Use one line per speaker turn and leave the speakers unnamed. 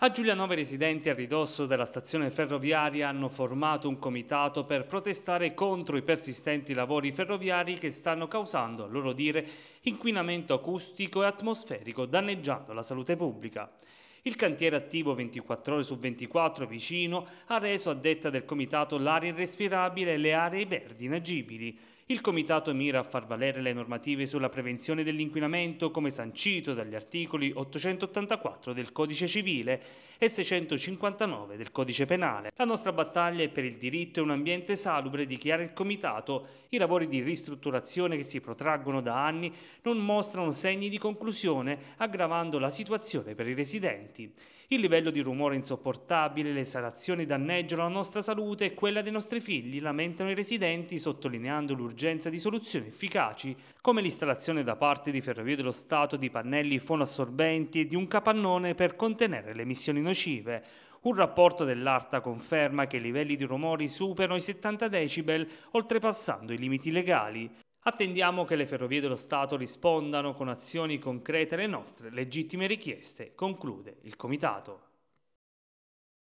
A Giulianova i residenti a ridosso della stazione ferroviaria hanno formato un comitato per protestare contro i persistenti lavori ferroviari che stanno causando, a loro dire, inquinamento acustico e atmosferico danneggiando la salute pubblica. Il cantiere attivo 24 ore su 24 vicino ha reso a detta del comitato l'aria irrespirabile e le aree verdi inagibili. Il Comitato mira a far valere le normative sulla prevenzione dell'inquinamento come sancito dagli articoli 884 del Codice Civile e 659 del Codice Penale. La nostra battaglia è per il diritto e un ambiente salubre, dichiara il Comitato. I lavori di ristrutturazione che si protraggono da anni non mostrano segni di conclusione, aggravando la situazione per i residenti. Il livello di rumore insopportabile, le salazioni danneggiano la nostra salute e quella dei nostri figli, lamentano i residenti sottolineando l'urgenza l'urgenza di soluzioni efficaci, come l'installazione da parte di Ferrovie dello Stato di pannelli fonoassorbenti e di un capannone per contenere le emissioni nocive. Un rapporto dell'ARTA conferma che i livelli di rumori superano i 70 decibel, oltrepassando i limiti legali. Attendiamo che le Ferrovie dello Stato rispondano con azioni concrete alle nostre legittime richieste, conclude il Comitato.